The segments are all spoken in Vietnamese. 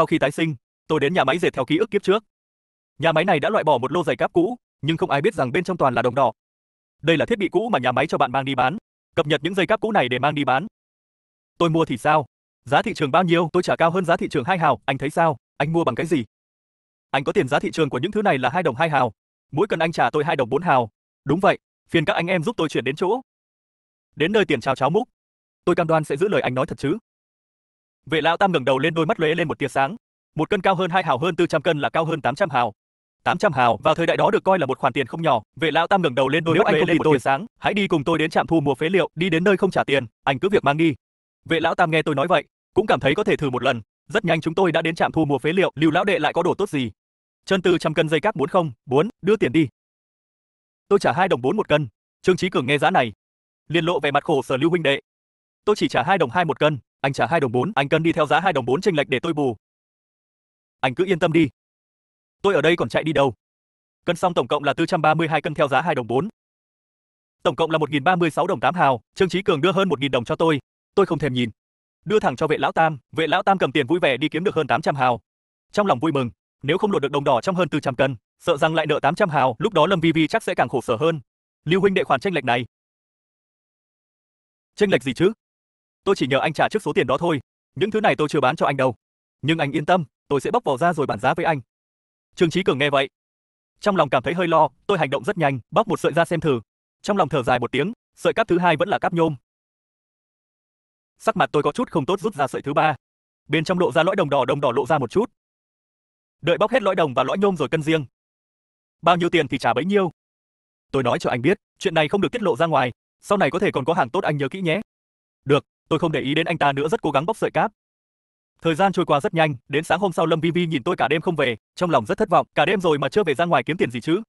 Sau khi tái sinh, tôi đến nhà máy dệt theo ký ức kiếp trước. Nhà máy này đã loại bỏ một lô giày cáp cũ, nhưng không ai biết rằng bên trong toàn là đồng đỏ. Đây là thiết bị cũ mà nhà máy cho bạn mang đi bán, cập nhật những dây cáp cũ này để mang đi bán. Tôi mua thì sao? Giá thị trường bao nhiêu? Tôi trả cao hơn giá thị trường hai hào, anh thấy sao? Anh mua bằng cái gì? Anh có tiền giá thị trường của những thứ này là hai đồng hai hào. Mỗi cần anh trả tôi hai đồng bốn hào. Đúng vậy, phiền các anh em giúp tôi chuyển đến chỗ. Đến nơi tiền chào cháo múc. Tôi cam đoan sẽ giữ lời anh nói thật chứ. Vệ lão tam ngẩng đầu lên đôi mắt lóe lên một tia sáng. Một cân cao hơn hai hào hơn tư trăm cân là cao hơn tám trăm hào. Tám trăm hào vào thời đại đó được coi là một khoản tiền không nhỏ. Vệ lão tam ngẩng đầu lên đôi Nếu mắt anh không lên một tôi, tia sáng, hãy đi cùng tôi đến trạm thu mua phế liệu, đi đến nơi không trả tiền, anh cứ việc mang đi. Vệ lão tam nghe tôi nói vậy, cũng cảm thấy có thể thử một lần. Rất nhanh chúng tôi đã đến trạm thu mua phế liệu, Lưu lão đệ lại có đồ tốt gì? Chân tư trăm cân dây cáp muốn không? Muốn, đưa tiền đi. Tôi trả hai đồng bốn một cân. Trương Chí Cường nghe giá này, liền lộ vẻ mặt khổ sở Lưu huynh đệ. Tôi chỉ trả hai đồng hai một cân, anh trả 2 đồng 4, anh cần đi theo giá 2 đồng 4 chênh lệch để tôi bù. Anh cứ yên tâm đi. Tôi ở đây còn chạy đi đâu. Cân xong tổng cộng là 432 cân theo giá 2 đồng 4. Tổng cộng là 1036 đồng 8 hào, Trương Chí Cường đưa hơn 1000 đồng cho tôi. Tôi không thèm nhìn. Đưa thẳng cho vệ lão tam, vệ lão tam cầm tiền vui vẻ đi kiếm được hơn 800 hào. Trong lòng vui mừng, nếu không lột được đồng đỏ trong hơn 400 cân, sợ rằng lại nợ 800 hào, lúc đó Lâm Vi Vi chắc sẽ càng khổ sở hơn. Lưu huynh đệ khoản tranh lệch này. Tranh lệch gì chứ? Tôi chỉ nhờ anh trả trước số tiền đó thôi, những thứ này tôi chưa bán cho anh đâu. Nhưng anh yên tâm, tôi sẽ bóc vỏ ra rồi bản giá với anh. Trương Chí Cường nghe vậy, trong lòng cảm thấy hơi lo, tôi hành động rất nhanh, bóc một sợi ra xem thử. Trong lòng thở dài một tiếng, sợi cáp thứ hai vẫn là cáp nhôm. Sắc mặt tôi có chút không tốt rút ra sợi thứ ba. Bên trong lộ ra lõi đồng đỏ đồng đỏ lộ ra một chút. Đợi bóc hết lõi đồng và lõi nhôm rồi cân riêng. Bao nhiêu tiền thì trả bấy nhiêu. Tôi nói cho anh biết, chuyện này không được tiết lộ ra ngoài, sau này có thể còn có hàng tốt anh nhớ kỹ nhé. Được, Tôi không để ý đến anh ta nữa rất cố gắng bóc sợi cáp. Thời gian trôi qua rất nhanh, đến sáng hôm sau Lâm Vi Vi nhìn tôi cả đêm không về, trong lòng rất thất vọng, cả đêm rồi mà chưa về ra ngoài kiếm tiền gì chứ.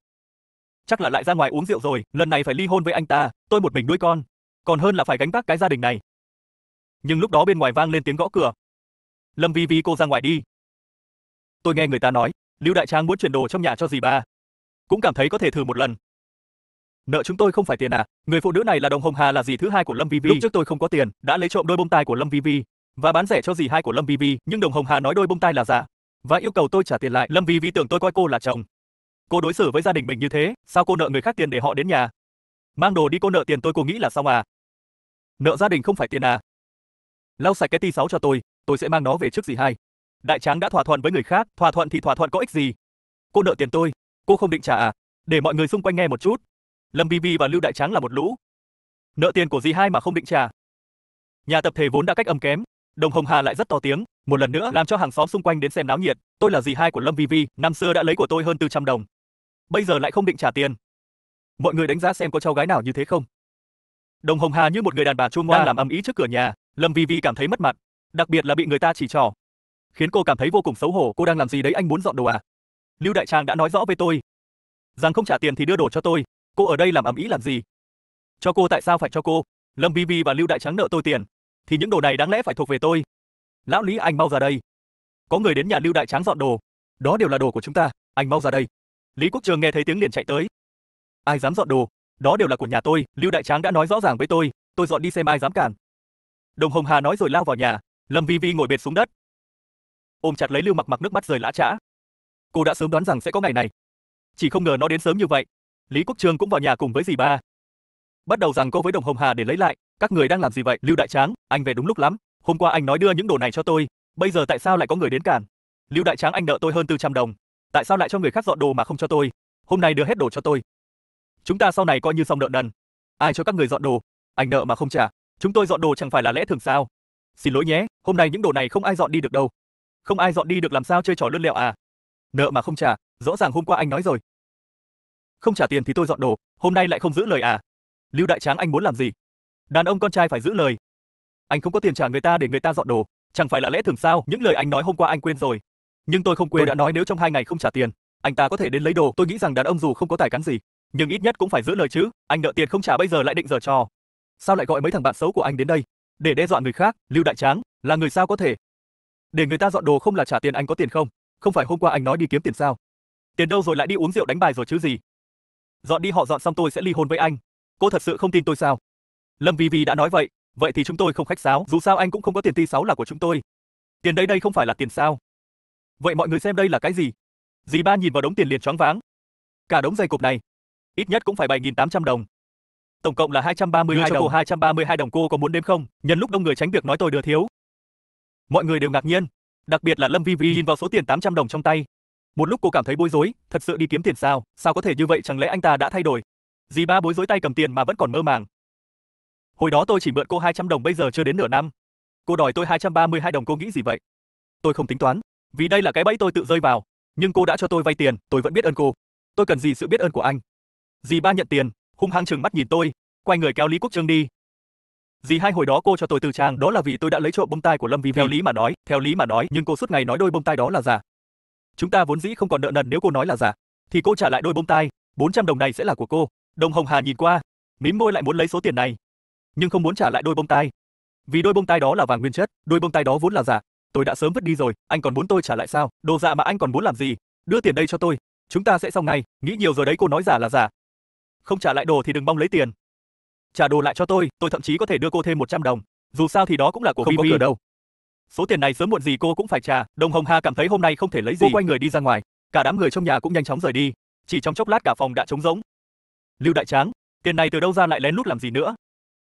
Chắc là lại ra ngoài uống rượu rồi, lần này phải ly hôn với anh ta, tôi một mình nuôi con, còn hơn là phải gánh vác cái gia đình này. Nhưng lúc đó bên ngoài vang lên tiếng gõ cửa. Lâm Vi Vi cô ra ngoài đi. Tôi nghe người ta nói, Lưu Đại Trang muốn chuyển đồ trong nhà cho dì bà. Cũng cảm thấy có thể thử một lần, Nợ chúng tôi không phải tiền à? Người phụ nữ này là Đồng Hồng Hà là gì thứ hai của Lâm Vi Vi. Lúc trước tôi không có tiền, đã lấy trộm đôi bông tai của Lâm Vi Vi và bán rẻ cho dì hai của Lâm Vi Vi, nhưng Đồng Hồng Hà nói đôi bông tai là giả và yêu cầu tôi trả tiền lại. Lâm Vi Vi tưởng tôi coi cô là chồng. Cô đối xử với gia đình mình như thế, sao cô nợ người khác tiền để họ đến nhà? Mang đồ đi cô nợ tiền tôi cô nghĩ là xong à? Nợ gia đình không phải tiền à? Lau sạch cái ti sáu cho tôi, tôi sẽ mang nó về trước dì hai. Đại tráng đã thỏa thuận với người khác, thỏa thuận thì thỏa thuận có ích gì? Cô nợ tiền tôi, cô không định trả à? Để mọi người xung quanh nghe một chút, Lâm BB và Lưu Đại Tráng là một lũ. Nợ tiền của dì hai mà không định trả. Nhà tập thể vốn đã cách âm kém, Đồng Hồng Hà lại rất to tiếng, một lần nữa làm cho hàng xóm xung quanh đến xem náo nhiệt. Tôi là dì hai của Lâm Vivi, năm xưa đã lấy của tôi hơn 400 đồng. Bây giờ lại không định trả tiền. Mọi người đánh giá xem có cháu gái nào như thế không? Đồng Hồng Hà như một người đàn bà chua ngoan làm ầm ý trước cửa nhà, Lâm Vivi cảm thấy mất mặt, đặc biệt là bị người ta chỉ trỏ. Khiến cô cảm thấy vô cùng xấu hổ, cô đang làm gì đấy anh muốn dọn đồ à? Lưu Đại Trang đã nói rõ với tôi, rằng không trả tiền thì đưa đồ cho tôi, Cô ở đây làm ầm ĩ làm gì? Cho cô tại sao phải cho cô? Lâm Vi Vi và Lưu Đại Trắng nợ tôi tiền, thì những đồ này đáng lẽ phải thuộc về tôi. Lão Lý anh mau ra đây. Có người đến nhà Lưu Đại Tráng dọn đồ. Đó đều là đồ của chúng ta, anh mau ra đây. Lý Quốc Trường nghe thấy tiếng liền chạy tới. Ai dám dọn đồ? Đó đều là của nhà tôi, Lưu Đại Tráng đã nói rõ ràng với tôi, tôi dọn đi xem ai dám cản. Đồng Hồng Hà nói rồi lao vào nhà, Lâm Vi Vi ngồi bệt xuống đất. Ôm chặt lấy Lưu Mặc Mặc nước mắt rơi lã chã. Cô đã sớm đoán rằng sẽ có ngày này, chỉ không ngờ nó đến sớm như vậy. Lý Quốc Trương cũng vào nhà cùng với dì ba. Bắt đầu rằng cô với Đồng Hồng Hà để lấy lại, các người đang làm gì vậy? Lưu Đại Tráng, anh về đúng lúc lắm, hôm qua anh nói đưa những đồ này cho tôi, bây giờ tại sao lại có người đến cản? Lưu Đại Tráng anh nợ tôi hơn 400 đồng, tại sao lại cho người khác dọn đồ mà không cho tôi? Hôm nay đưa hết đồ cho tôi. Chúng ta sau này coi như xong nợ nần. Ai cho các người dọn đồ? Anh nợ mà không trả, chúng tôi dọn đồ chẳng phải là lẽ thường sao? Xin lỗi nhé, hôm nay những đồ này không ai dọn đi được đâu. Không ai dọn đi được làm sao chơi trò lươn lẹo à? Nợ mà không trả, rõ ràng hôm qua anh nói rồi, không trả tiền thì tôi dọn đồ, hôm nay lại không giữ lời à? Lưu Đại Tráng anh muốn làm gì? Đàn ông con trai phải giữ lời. Anh không có tiền trả người ta để người ta dọn đồ, chẳng phải là lẽ thường sao? Những lời anh nói hôm qua anh quên rồi. Nhưng tôi không quên tôi đã nói nếu trong hai ngày không trả tiền, anh ta có thể đến lấy đồ. Tôi nghĩ rằng đàn ông dù không có tài cán gì, nhưng ít nhất cũng phải giữ lời chứ. Anh nợ tiền không trả bây giờ lại định giờ trò. Sao lại gọi mấy thằng bạn xấu của anh đến đây? Để đe dọa người khác, Lưu Đại Tráng, là người sao có thể? Để người ta dọn đồ không là trả tiền anh có tiền không? Không phải hôm qua anh nói đi kiếm tiền sao? Tiền đâu rồi lại đi uống rượu đánh bài rồi chứ gì? dọn đi họ dọn xong tôi sẽ ly hôn với anh. Cô thật sự không tin tôi sao? Lâm Vi Vi đã nói vậy, vậy thì chúng tôi không khách sáo, dù sao anh cũng không có tiền ti sáu là của chúng tôi. Tiền đây đây không phải là tiền sao? Vậy mọi người xem đây là cái gì? Dì ba nhìn vào đống tiền liền choáng váng. Cả đống dây cộp này, ít nhất cũng phải 7.800 đồng. Tổng cộng là 232 đồng. Cô 232 đồng cô có muốn đếm không? Nhân lúc đông người tránh việc nói tôi đưa thiếu. Mọi người đều ngạc nhiên, đặc biệt là Lâm Vi Vi nhìn vào số tiền 800 đồng trong tay, một lúc cô cảm thấy bối rối, thật sự đi kiếm tiền sao? Sao có thể như vậy chẳng lẽ anh ta đã thay đổi? Dì ba bối rối tay cầm tiền mà vẫn còn mơ màng. Hồi đó tôi chỉ mượn cô 200 đồng bây giờ chưa đến nửa năm. Cô đòi tôi 232 đồng cô nghĩ gì vậy? Tôi không tính toán, vì đây là cái bẫy tôi tự rơi vào, nhưng cô đã cho tôi vay tiền, tôi vẫn biết ơn cô. Tôi cần gì sự biết ơn của anh? Dì ba nhận tiền, hung hăng trừng mắt nhìn tôi, quay người kéo Lý Quốc Trương đi. Dì hai hồi đó cô cho tôi từ trang, đó là vì tôi đã lấy trộm bông tai của Lâm Vi. Theo lý mà nói, theo lý mà nói, nhưng cô suốt ngày nói đôi bông tai đó là giả, Chúng ta vốn dĩ không còn nợ nần nếu cô nói là giả, thì cô trả lại đôi bông tai, 400 đồng này sẽ là của cô. Đồng Hồng Hà nhìn qua, mím môi lại muốn lấy số tiền này, nhưng không muốn trả lại đôi bông tai. Vì đôi bông tai đó là vàng nguyên chất, đôi bông tai đó vốn là giả, tôi đã sớm vứt đi rồi, anh còn muốn tôi trả lại sao? Đồ dạ mà anh còn muốn làm gì? Đưa tiền đây cho tôi, chúng ta sẽ xong ngay, nghĩ nhiều rồi đấy cô nói giả là giả. Không trả lại đồ thì đừng mong lấy tiền. Trả đồ lại cho tôi, tôi thậm chí có thể đưa cô thêm 100 đồng. Dù sao thì đó cũng là của không Vivi. Không có cửa đâu, Số tiền này sớm muộn gì cô cũng phải trả. Đồng Hồng Hà cảm thấy hôm nay không thể lấy gì. Cô quay người đi ra ngoài. Cả đám người trong nhà cũng nhanh chóng rời đi. Chỉ trong chốc lát cả phòng đã trống rỗng. Lưu Đại Tráng, tiền này từ đâu ra lại lén lút làm gì nữa?